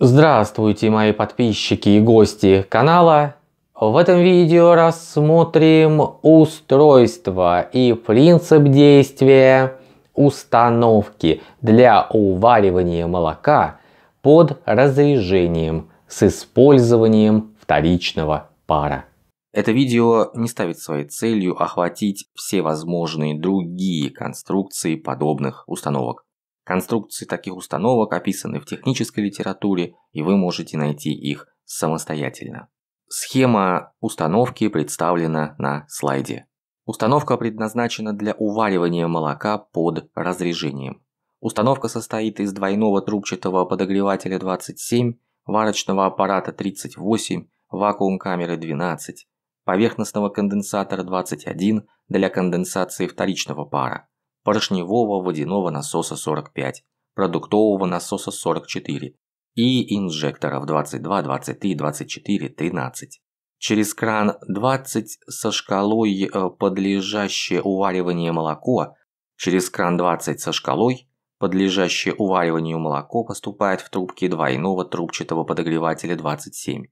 Здравствуйте, мои подписчики и гости канала. В этом видео рассмотрим устройство и принцип действия установки для уваривания молока под разрежением с использованием вторичного пара. Это видео не ставит своей целью охватить все возможные другие конструкции подобных установок. Конструкции таких установок описаны в технической литературе, и вы можете найти их самостоятельно. Схема установки представлена на слайде. Установка предназначена для уваривания молока под разрежением. Установка состоит из двойного трубчатого подогревателя 27, варочного аппарата 38, вакуум-камеры 12, поверхностного конденсатора 21 для конденсации вторичного пара, поршневого водяного насоса 45, продуктового насоса 44 и инжекторов 22, 23, 24, 13. Через кран 20 со шкалой э, подлежащее уваривание молоко, через кран 20 со шкалой подлежащее увариванию молоко поступает в трубки двойного трубчатого подогревателя 27.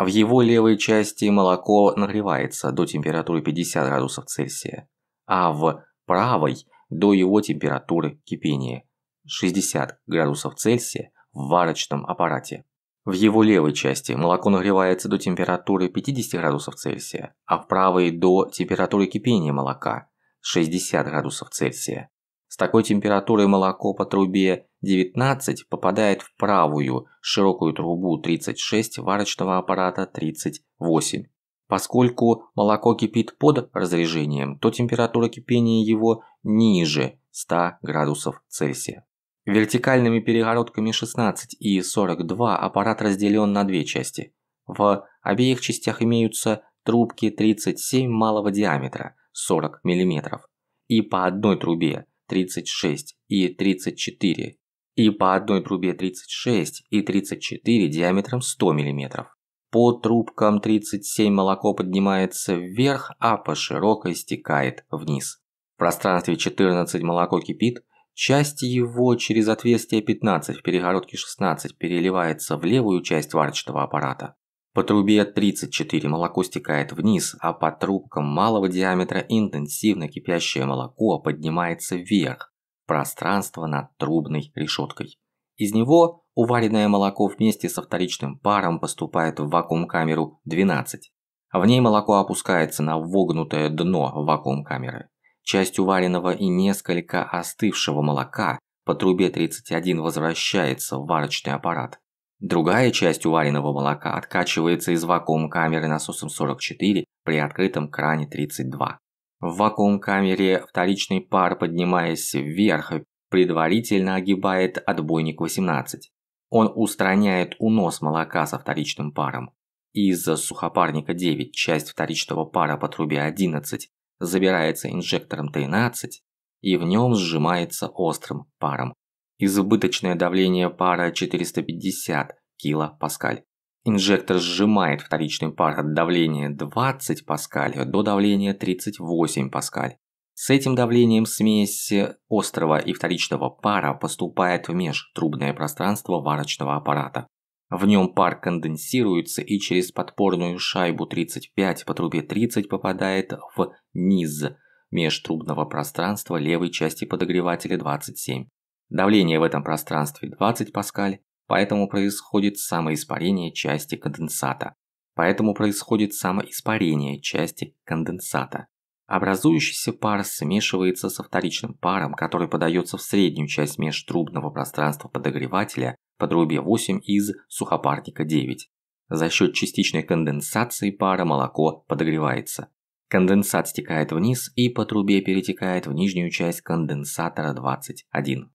В его левой части молоко нагревается до температуры 50 градусов Цельсия, а в правой до его температуры кипения 60 градусов Цельсия в варочном аппарате. В его левой части молоко нагревается до температуры 50 градусов Цельсия, а в правой до температуры кипения молока 60 градусов Цельсия. С такой температурой молоко по трубе 19 попадает в правую широкую трубу 36 варочного аппарата 38 Поскольку молоко кипит под разрежением, то температура кипения его ниже 100 градусов Цельсия. Вертикальными перегородками 16 и 42 аппарат разделен на две части. В обеих частях имеются трубки 37 малого диаметра 40 мм и по одной трубе 36 и 34 и по одной трубе 36 и 34 диаметром 100 мм. По трубкам 37 молоко поднимается вверх, а по широкой стекает вниз. В пространстве 14 молоко кипит, часть его через отверстие 15 в перегородке 16 переливается в левую часть варочного аппарата. По трубе 34 молоко стекает вниз, а по трубкам малого диаметра интенсивно кипящее молоко поднимается вверх, пространство над трубной решеткой. Из него уваренное молоко вместе со вторичным паром поступает в вакуум-камеру 12. В ней молоко опускается на вогнутое дно вакуум-камеры. Часть уваренного и несколько остывшего молока по трубе 31 возвращается в варочный аппарат. Другая часть уваренного молока откачивается из вакуум-камеры насосом 44 при открытом кране 32. В вакуум-камере вторичный пар, поднимаясь вверх, предварительно огибает отбойник 18. Он устраняет унос молока со вторичным паром. Из-за сухопарника 9 часть вторичного пара по трубе 11 забирается инжектором 13 и в нем сжимается острым паром. Избыточное давление пара 450 килопаскаль. Инжектор сжимает вторичный пар от давления 20 паскаль до давления 38 паскаль. С этим давлением смесь острого и вторичного пара поступает в межтрубное пространство варочного аппарата. В нем пар конденсируется и через подпорную шайбу 35 по трубе 30 попадает в низ межтрубного пространства левой части подогревателя 27. Давление в этом пространстве 20 паскаль, поэтому происходит самоиспарение части конденсата. Поэтому происходит самоиспарение части конденсата. Образующийся пар смешивается со вторичным паром, который подается в среднюю часть межтрубного пространства подогревателя по трубе 8 из сухопарника 9. За счет частичной конденсации пара молоко подогревается. Конденсат стекает вниз и по трубе перетекает в нижнюю часть конденсатора 21.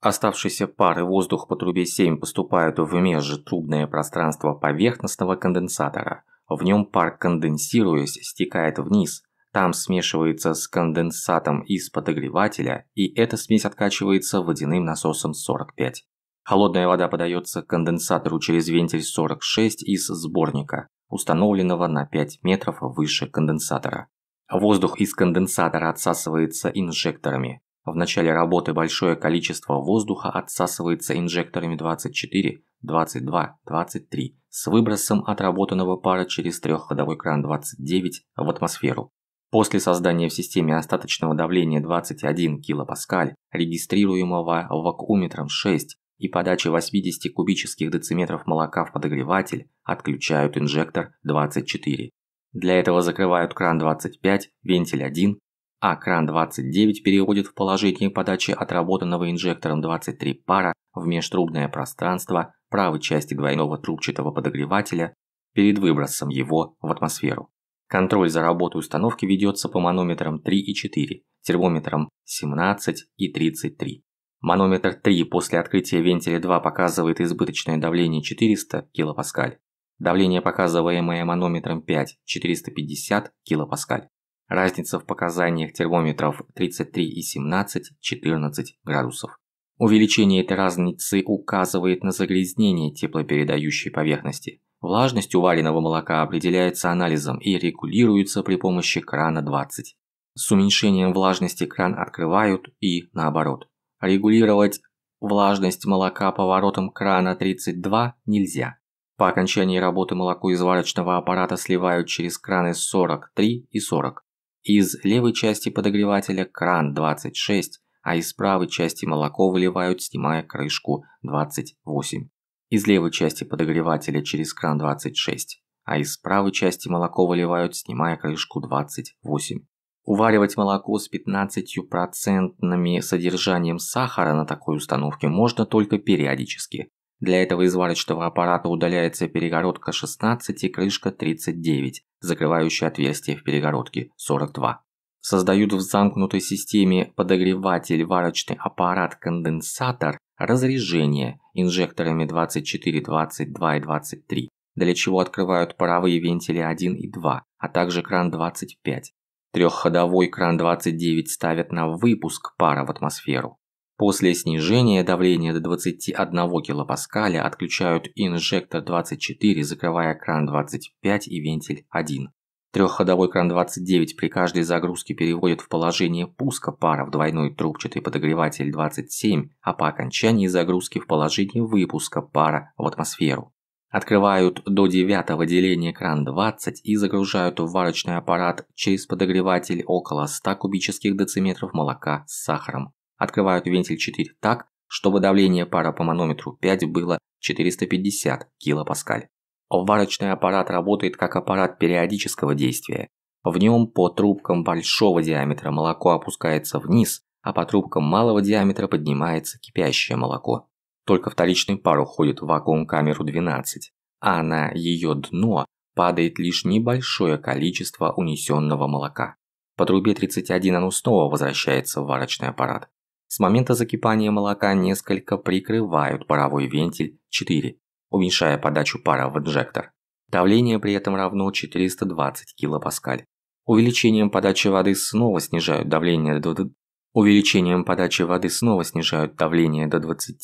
Оставшийся пар и воздух по трубе 7 поступают в межтрубное пространство поверхностного конденсатора. В нем пар, конденсируясь, стекает вниз там смешивается с конденсатом из подогревателя, и эта смесь откачивается водяным насосом 45. Холодная вода подается к конденсатору через вентиль 46 из сборника, установленного на 5 метров выше конденсатора. Воздух из конденсатора отсасывается инжекторами. В начале работы большое количество воздуха отсасывается инжекторами 24, 22, 23 с выбросом отработанного пара через трехходовой кран 29 в атмосферу. После создания в системе остаточного давления 21 килопаскаль регистрируемого вакууметром 6, и подачи 80 кубических дециметров молока в подогреватель, отключают инжектор 24. Для этого закрывают кран 25, вентиль 1, а кран 29 переводит в положение подачи отработанного инжектором 23 пара в межтрубное пространство правой части двойного трубчатого подогревателя перед выбросом его в атмосферу. Контроль за работой установки ведется по манометрам 3 и 4, термометрам 17 и 33. Манометр 3 после открытия вентиля 2 показывает избыточное давление 400 кПа. Давление, показываемое манометром 5, 450 кПа. Разница в показаниях термометров 33 и 17 – 14 градусов. Увеличение этой разницы указывает на загрязнение теплопередающей поверхности. Влажность уваренного молока определяется анализом и регулируется при помощи крана 20. С уменьшением влажности кран открывают и наоборот. Регулировать влажность молока поворотом крана 32 нельзя. По окончании работы молоко из варочного аппарата сливают через краны 43 и 40. Из левой части подогревателя кран 26, а из правой части молоко выливают, снимая крышку 28. Из левой части подогревателя через кран 26, а из правой части молоко выливают, снимая крышку 28. Уваривать молоко с 15% содержанием сахара на такой установке можно только периодически. Для этого из варочного аппарата удаляется перегородка 16 и крышка 39, закрывающая отверстие в перегородке 42. Создают в замкнутой системе подогреватель варочный аппарат-конденсатор Разрежение инжекторами 24, 22 и 23, для чего открывают паровые вентили 1 и 2, а также кран 25. Трехходовой кран 29 ставят на выпуск пара в атмосферу. После снижения давления до 21 килопаскаля отключают инжектор 24, закрывая кран 25 и вентиль 1. Трехходовой кран-29 при каждой загрузке переводит в положение пуска пара в двойной трубчатый подогреватель 27, а по окончании загрузки в положение выпуска пара в атмосферу. Открывают до девятого деления кран 20 и загружают в варочный аппарат через подогреватель около 100 кубических дециметров молока с сахаром. Открывают вентиль 4 так, чтобы давление пара по манометру 5 было 450 килопаскаль. Варочный аппарат работает как аппарат периодического действия. В нем по трубкам большого диаметра молоко опускается вниз, а по трубкам малого диаметра поднимается кипящее молоко. Только вторичный пар уходит в вакуум-камеру 12, а на ее дно падает лишь небольшое количество унесенного молока. По трубе 31 оно снова возвращается в варочный аппарат. С момента закипания молока несколько прикрывают паровой вентиль 4 уменьшая подачу пара в инжектор. Давление при этом равно 420 килопаскаль. Увеличением подачи воды снова снижают давление до... Увеличением подачи воды снова снижают давление до 21,14,7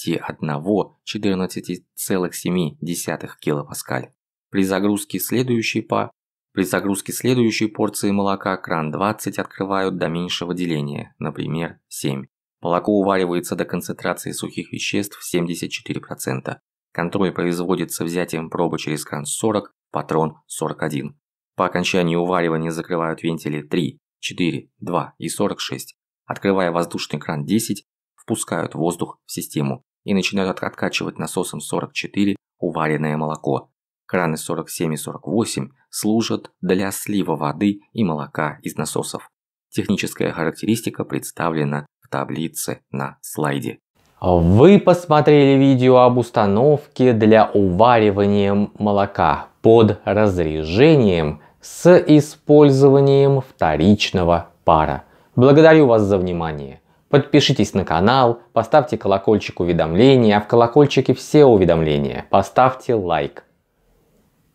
килопаскаль. При загрузке следующей по... При загрузке следующей порции молока кран 20 открывают до меньшего деления, например, 7. Молоко уваривается до концентрации сухих веществ 74%. Контроль производится взятием пробы через кран 40, патрон 41. По окончании уваривания закрывают вентили 3, 4, 2 и 46. Открывая воздушный кран 10, впускают воздух в систему и начинают откачивать насосом 44 уваренное молоко. Краны 47 и 48 служат для слива воды и молока из насосов. Техническая характеристика представлена в таблице на слайде. Вы посмотрели видео об установке для уваривания молока под разрежением с использованием вторичного пара. Благодарю вас за внимание. Подпишитесь на канал, поставьте колокольчик уведомления, а в колокольчике все уведомления. Поставьте лайк.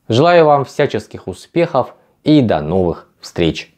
Желаю вам всяческих успехов и до новых встреч!